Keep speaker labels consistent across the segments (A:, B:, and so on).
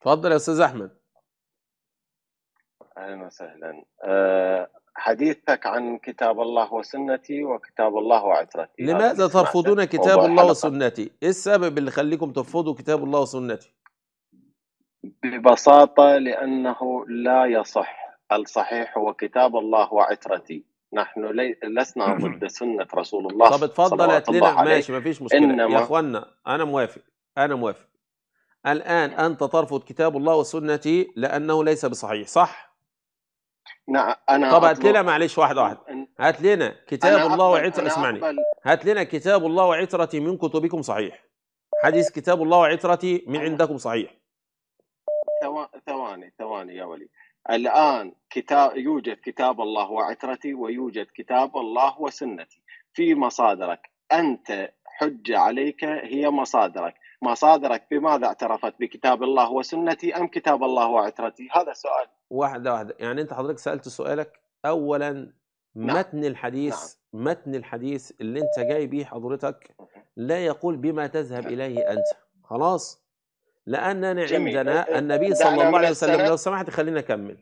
A: تفضل يا استاذ احمد
B: اهلا وسهلا آه، حديثك عن كتاب الله وسنتي وكتاب الله وعترتي
A: لماذا ترفضون كتاب الله وسنتي؟ ايه السبب اللي خليكم ترفضوا كتاب الله وسنتي؟
B: ببساطة لأنه لا يصح الصحيح هو كتاب الله وعترتي نحن لي... لسنا ضد سنة رسول الله طب اتفضل هات لنا ماشي ما فيش مشكلة إنما... يا
A: أخوانا أنا موافق أنا موافق الآن أنت ترفض كتاب الله وسنتي لأنه ليس بصحيح صح؟ نعم
B: أنا طب هات لنا معلش
A: واحدة واحدة هات لنا كتاب الله وعترة اسمعني هات لنا كتاب الله وعترتي من كتبكم صحيح حديث كتاب الله وعترتي من عندكم صحيح
B: ثواني ثواني يا ولي الآن كتاب يوجد كتاب الله وعترتي ويوجد كتاب الله وسنتي في مصادرك أنت حجة عليك هي مصادرك مصادرك بماذا اعترفت بكتاب الله وسنتي ام كتاب الله وعترتي هذا سؤال
A: واحده واحده يعني انت حضرتك سالت سؤالك اولا نعم. متن الحديث نعم. متن الحديث اللي انت جاي به حضرتك لا يقول بما تذهب نعم. اليه انت خلاص لاننا جميل. عندنا النبي صلى الله عليه وسلم لو سمحت خلينا اكمل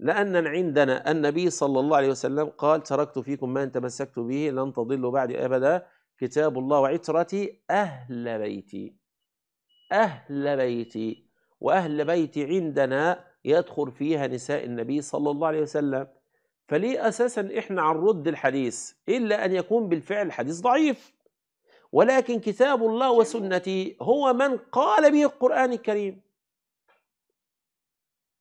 A: لأن عندنا النبي صلى الله عليه وسلم قال تركت فيكم ما إن تمسكت به لن تضلوا بعد أبدا كتاب الله وعترتي أهل بيتي أهل بيتي وأهل بيتي عندنا يدخل فيها نساء النبي صلى الله عليه وسلم فليه أساسا إحنا رد الحديث إلا أن يكون بالفعل حديث ضعيف ولكن كتاب الله وسنتي هو من قال به القرآن الكريم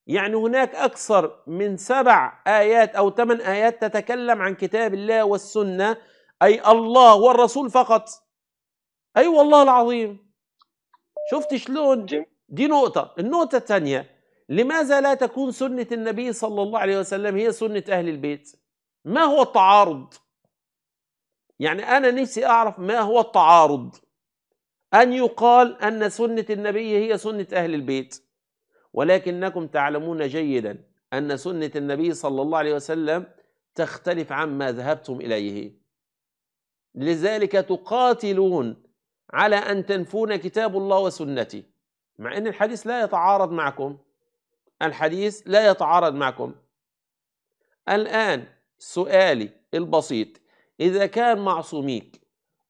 A: يعني هناك أكثر من سبع آيات أو ثمان آيات تتكلم عن كتاب الله والسنة أي الله والرسول فقط أي أيوة والله العظيم شفت شلون دي نقطة النقطة الثانية لماذا لا تكون سنة النبي صلى الله عليه وسلم هي سنة أهل البيت ما هو التعارض يعني أنا نفسي أعرف ما هو التعارض أن يقال أن سنة النبي هي سنة أهل البيت ولكنكم تعلمون جيدا أن سنة النبي صلى الله عليه وسلم تختلف عما ذهبتم إليه لذلك تقاتلون على أن تنفون كتاب الله وسنتي مع أن الحديث لا يتعارض معكم الحديث لا يتعارض معكم الآن سؤالي البسيط إذا كان معصوميك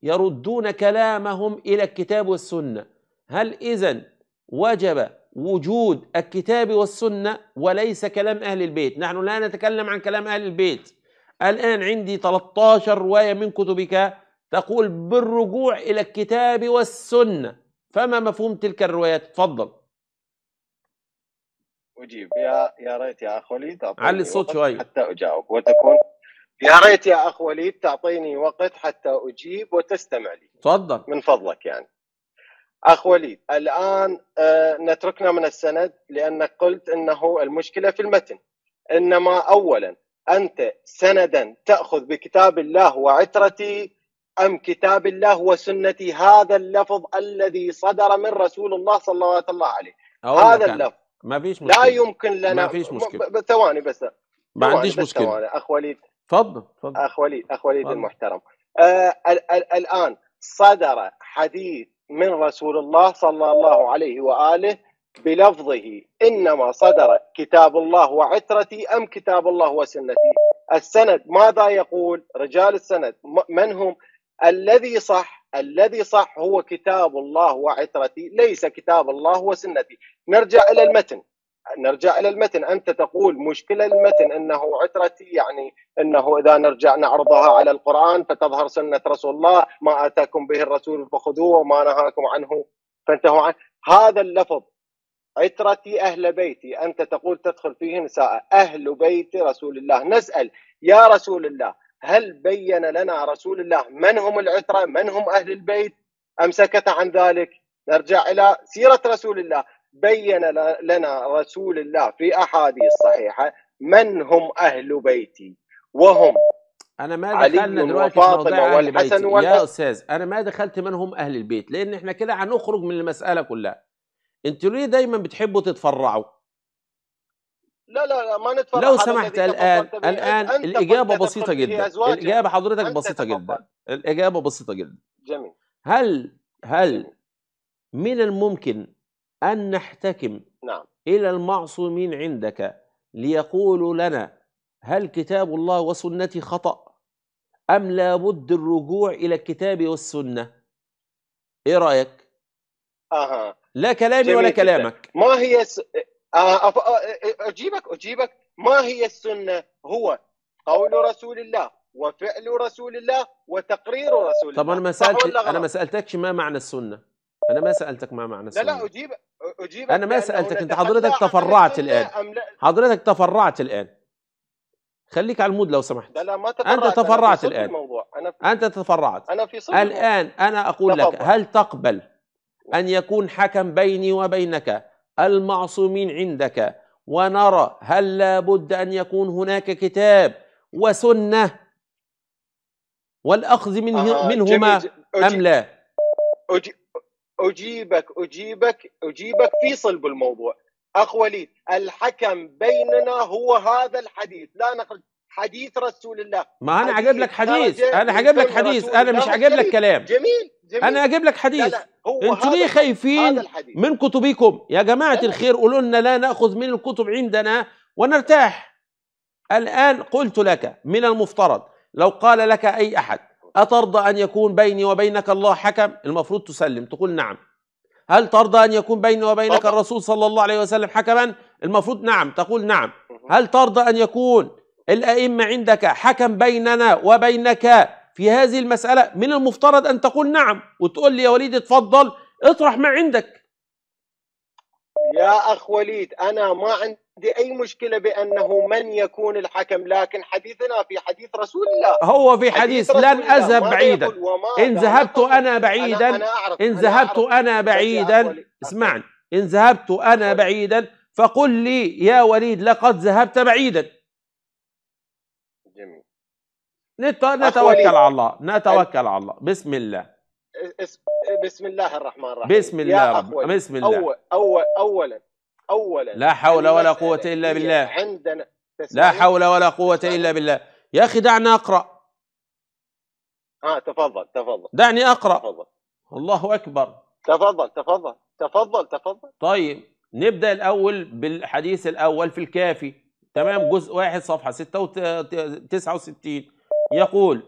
A: يردون كلامهم إلى الكتاب والسنة هل إذا وجب وجود الكتاب والسنة وليس كلام أهل البيت نحن لا نتكلم عن كلام أهل البيت الآن عندي 13 رواية من كتبك تقول بالرجوع إلى الكتاب والسنة فما مفهوم تلك الروايات تفضل
B: أجيب يا يا ريت يا أخ وليد علي الصوت شوي حتى أجاوب وتكون يا ريت يا أخ وليد تعطيني وقت حتى أجيب وتستمع لي تفضل من فضلك يعني أخ وليد الآن آه، نتركنا من السند لأنك قلت أنه المشكلة في المتن إنما أولا أنت سندا تأخذ بكتاب الله وعترتي أم كتاب الله وسنتي هذا اللفظ الذي صدر من رسول الله صلوات الله عليه
A: هذا اللفظ ما فيش مشكلة. لا يمكن لنا ما فيش مشكلة
B: ثواني بس
A: ما عنديش مشكلة ثواني أخ وليد تفضل
B: تفضل أخ وليد أخ وليد المحترم آه الآن صدر حديث من رسول الله صلى الله عليه وآله بلفظه انما صدر كتاب الله وعترتي ام كتاب الله وسنتي السند ماذا يقول رجال السند من هم الذي صح الذي صح هو كتاب الله وعترتي ليس كتاب الله وسنتي نرجع الى المتن نرجع الى المتن انت تقول مشكله المتن انه عترتي يعني انه اذا نرجع نعرضها على القران فتظهر سنه رسول الله ما اتاكم به الرسول فخذوه وما نهاكم عنه فانتهوا عنه هذا اللفظ عترتي أهل بيتي أنت تقول تدخل فيه نساء أهل بيت رسول الله نسأل يا رسول الله هل بين لنا رسول الله من هم العترة من هم أهل البيت أم سكت عن ذلك نرجع إلى سيرة رسول الله بين لنا رسول الله في أحاديث صحيحة من هم أهل بيتي وهم
A: انا ما دخلنا دلوقتي في موضوع اهل بيتي يا استاذ انا ما دخلت من هم اهل البيت لان احنا كده هنخرج من المساله كلها انتوا ليه دايما بتحبوا تتفرعوا
B: لا لا لا ما نتفرع لو سمحت الان الان الاجابه بسيطه جدا الاجابه
A: حضرتك بسيطه جدا الاجابه بسيطه جدا جميل هل هل من الممكن ان نحتكم نعم. الى المعصومين عندك ليقولوا لنا هل كتاب الله وسنتي خطأ أم لابد الرجوع إلى الكتاب والسنة إيه رأيك؟ أها لا كلامي ولا كلامك
B: ما هي س... آه، آه، آه، اجيبك اجيبك ما هي السنه هو قول رسول الله وفعل رسول الله وتقرير رسول الله طب انا ما سالت انا ما
A: سالتكش ما معنى السنه انا ما سالتك ما معنى السنه لا لا
B: اجيب اجيبك انا ما سالتك انت حضرتك تفرعت الان
A: حضرتك تفرعت الان خليك على المود لو سمحت لا
B: لا ما تفرعت انت تفرعت أنا الان الموضوع. أنا في...
A: انت تفرعت انا في صدق الان انا اقول لك هل تقبل أن يكون حكم بيني وبينك المعصومين عندك ونرى هل لا بد أن يكون هناك كتاب وسنة والأخذ منه آه منهما أم لا أجيبك أجيبك أجيبك في
B: صلب الموضوع أخ وليد الحكم بيننا هو هذا الحديث لا نخرج حديث رسول الله ما انا عجب لك حديث انا عجب لك حديث انا مش عجب لك كلام جميل جميل انا اجيب لك حديث
A: انتوا ليه خايفين من كتبكم يا جماعه الخير قولوا لنا لا ناخذ من الكتب عندنا ونرتاح الان قلت لك من المفترض لو قال لك اي احد اترضى ان يكون بيني وبينك الله حكم المفروض تسلم تقول نعم هل ترضى ان يكون بيني وبينك الرسول صلى الله عليه وسلم حكما المفروض نعم تقول نعم هل ترضى ان يكون الأئمة عندك حكم بيننا وبينك في هذه المسألة من المفترض أن تقول نعم وتقول لي يا وليد اتفضل اطرح ما عندك
B: يا أخ وليد أنا ما عندي أي مشكلة بأنه من يكون الحكم لكن حديثنا في حديث رسول الله هو في حديث, حديث لن أذهب بعيدا
A: إن ذهبت أنا بعيدا أنا أنا إن ذهبت أنا, أنا بعيدا اسمعني إن ذهبت أنا بعيدا فقل لي يا وليد لقد ذهبت بعيدا نت... نتوكل إيه؟ على الله نتوكل على الله بسم الله
B: بسم الله الرحمن الرحيم بسم الله رب. بسم الله أول أول أولا أولا لا حول ولا قوة إلا بالله عندنا لا حول
A: ولا قوة إلا بالله يا أخي دعني أقرأ
B: ها تفضل تفضل
A: دعني أقرأ تفضل الله أكبر
B: تفضل تفضل تفضل تفضل
A: طيب نبدأ الأول بالحديث الأول في الكافي تمام جزء واحد صفحة 69 يقول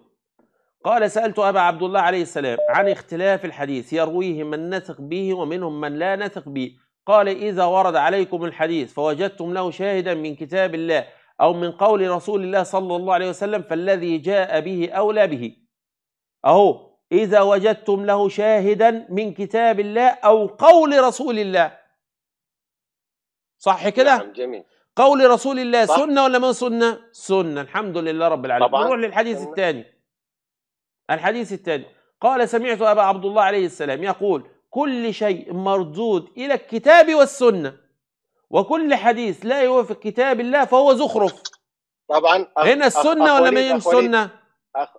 A: قال سألت أبا عبد الله عليه السلام عن اختلاف الحديث يرويه من نثق به ومنهم من لا نثق به قال إذا ورد عليكم الحديث فوجدتم له شاهدا من كتاب الله أو من قول رسول الله صلى الله عليه وسلم فالذي جاء به أولى به أهو إذا وجدتم له شاهدا من كتاب الله أو قول رسول الله صح كده؟ نعم، جميل قول رسول الله سنة ولا ما سنة سنة الحمد لله رب العالمين طبعا. نروح للحديث الثاني الحديث الثاني قال سمعت أبا عبد الله عليه السلام يقول كل شيء مردود إلى الكتاب والسنة وكل حديث لا يوافق كتاب الله فهو زخرف طبعا هنا السنة أخ... ولا ما هي السنة
B: أخ...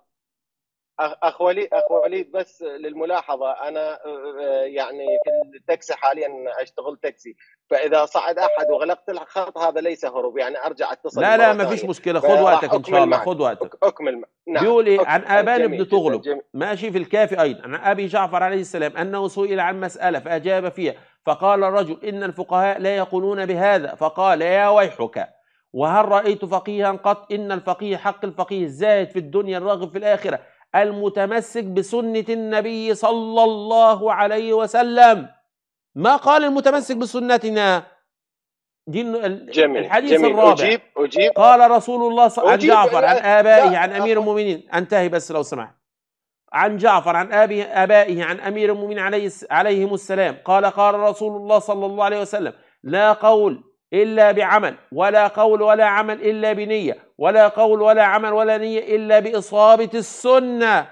B: اخ وليد اخ وليد بس للملاحظه انا آه، آه، يعني في التاكسي حاليا اشتغل تاكسي فاذا صعد احد وغلقت الخط هذا ليس هروب يعني ارجع اتصل لا لا ما فيش مشكله آه، خذ وقتك ان شاء الله خذ وقتك اكمل نعم بيقول
A: ايه عن ابان بن تغلب ماشي في الكافي ايضا عن ابي جعفر عليه السلام انه سئل عن مساله فاجاب فيها فقال الرجل ان الفقهاء لا يقولون بهذا فقال يا ويحك وهل رأيت فقيها قط إن الفقيه حق الفقيه الزاهد في الدنيا الراغب في الآخرة المتمسك بسنة النبي صلى الله عليه وسلم ما قال المتمسك بسنتنا دي جميل الحديث جميل الرابع أجيب أجيب قال رسول الله صلى الله عن جعفر عن آبائه عن أمير المؤمنين أنتهي بس لو سمحت عن جعفر عن أبي آبائه عن أمير المؤمنين عليه عليهم السلام قال قال رسول الله صلى الله عليه وسلم لا قول إلا بعمل ولا قول ولا عمل إلا بنية ولا قول ولا عمل ولا نية إلا بإصابة السنة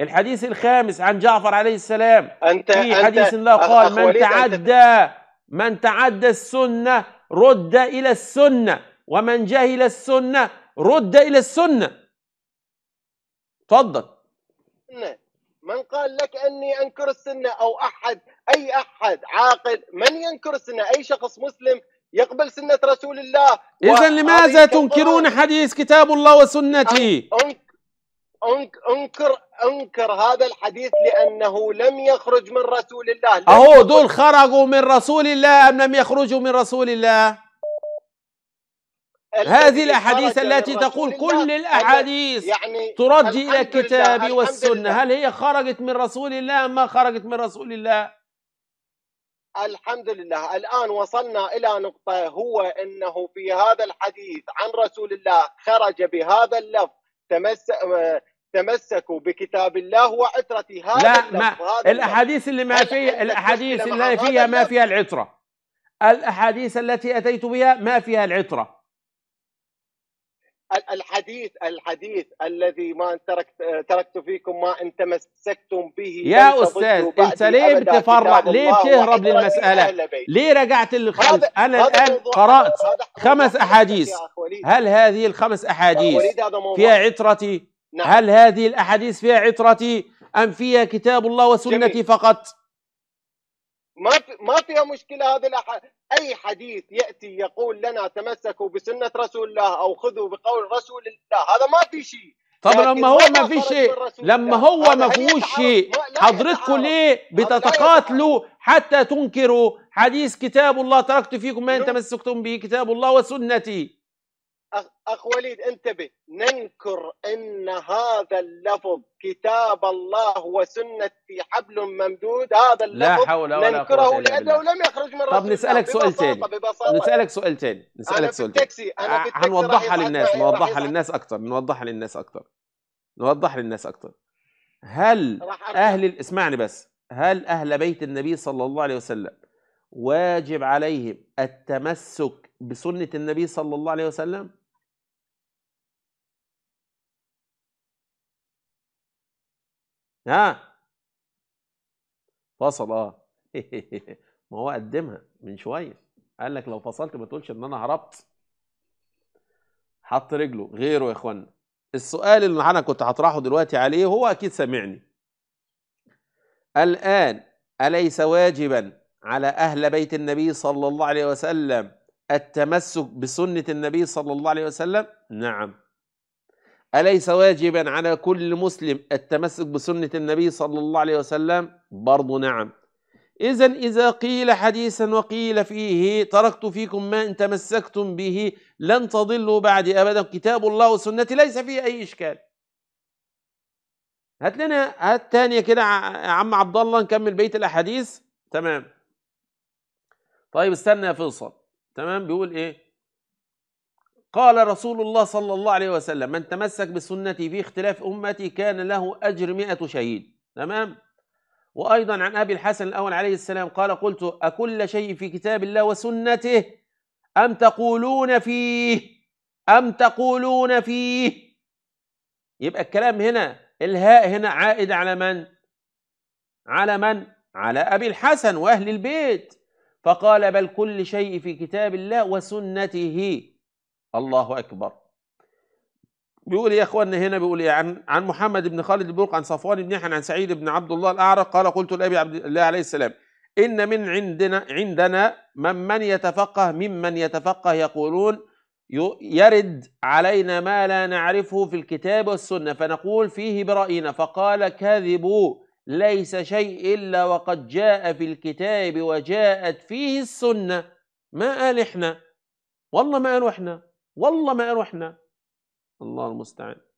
A: الحديث الخامس عن جعفر عليه السلام أنت في حديث الله قال من تعدى من تعدى السنة رد إلى السنة ومن جهل السنة رد إلى السنة تفضل
B: من قال لك اني انكر السنه او احد اي احد عاقل من ينكر السنه اي شخص مسلم يقبل سنه رسول الله
A: اذا لماذا تنكرون حديث كتاب الله وسنته
B: انكر انكر هذا الحديث لانه لم يخرج من رسول الله اهو دول
A: خرجوا من رسول الله ام لم يخرجوا من رسول الله
B: هذه الأحاديث التي تقول كل الأحاديث يعني ترجي إلى الكتاب والسنة هل
A: هي خرجت من رسول الله ما خرجت من رسول الله
B: الحمد لله الآن وصلنا إلى نقطة هو أنه في هذا الحديث عن رسول الله خرج بهذا اللفظ تمس تمسكوا بكتاب الله وعترته هذا لا ما الاحاديث
A: اللي ما فيها الاحاديث اللي فيها ما فيها العتره الاحاديث التي اتيت بها ما فيها العتره
B: الحديث الحديث الذي ما تركت تركت فيكم ما ان تمسكتم به يا استاذ انت ليه بتفرع ليه بتهرب للمساله؟
A: ليه رجعت للخلف؟ انا الان قرات خمس احاديث هل هذه الخمس احاديث فيها عترتي؟ نعم. هل هذه الاحاديث فيها عترتي ام فيها كتاب الله وسنتي جميل. فقط؟
B: ما ما فيها مشكله هذا الأح... اي حديث ياتي يقول لنا تمسكوا بسنه رسول الله او خذوا بقول رسول
A: الله هذا ما في شيء طب لما هو ما في شيء لما هو ما فيهوش شيء حضرتكم ليه بتتقاتلوا حتى تنكروا حديث كتاب الله تركت فيكم ما ان تمسكتم به كتاب الله وسنتي
B: أخ وليد انتبه ننكر أن هذا اللفظ كتاب الله وسنتي حبل ممدود هذا اللفظ لا حول ولا ننكره لأنه لم يخرج من طب نسألك سؤال ثاني نسألك سؤال
A: ثاني نسألك سؤال ثاني
B: هنوضحها للناس نوضحها للناس
A: اكثر نوضحها للناس اكثر نوضح للناس اكثر هل أهل اسمعني بس هل أهل بيت النبي صلى الله عليه وسلم واجب عليهم التمسك بسنة النبي صلى الله عليه وسلم ها فصل اه ما هو قدمها من شويه قال لك لو فصلت ما تقولش ان انا هربت حط رجله غيره يا اخوانا السؤال اللي انا كنت هطرحه دلوقتي عليه هو اكيد سامعني الان اليس واجبا على اهل بيت النبي صلى الله عليه وسلم التمسك بسنة النبي صلى الله عليه وسلم نعم أليس واجبا على كل مسلم التمسك بسنة النبي صلى الله عليه وسلم برضو نعم إذا إذا قيل حديثا وقيل فيه تركت فيكم ما إن تمسكتم به لن تضلوا بعد أبدا كتاب الله وسنتي ليس فيه أي إشكال هات لنا هات تانية كده يا عم عبد الله نكمل بيت الأحاديث تمام طيب استنى يا فيصل تمام بيقول ايه قال رسول الله صلى الله عليه وسلم من تمسك بسنتي في اختلاف أمتي كان له أجر مئة شهيد تمام وأيضا عن أبي الحسن الأول عليه السلام قال قلت أكل شيء في كتاب الله وسنته أم تقولون فيه أم تقولون فيه يبقى الكلام هنا الهاء هنا عائد على من على من على أبي الحسن وأهل البيت فقال بل كل شيء في كتاب الله وسنته الله أكبر بيقول يا إخواننا هنا بيقول إيه عن عن محمد بن خالد البرق عن صفوان بن يحيى عن سعيد بن عبد الله الأعرق قال قلت لأبي عبد الله عليه السلام إن من عندنا عندنا من من يتفقه ممن يتفقه يقولون يرد علينا ما لا نعرفه في الكتاب والسنة فنقول فيه برأينا فقال كذبوا ليس شيء إلا وقد جاء في الكتاب وجاءت فيه السنة ما قال إحنا والله ما قالوا إحنا والله ما قالوا إحنا الله المستعان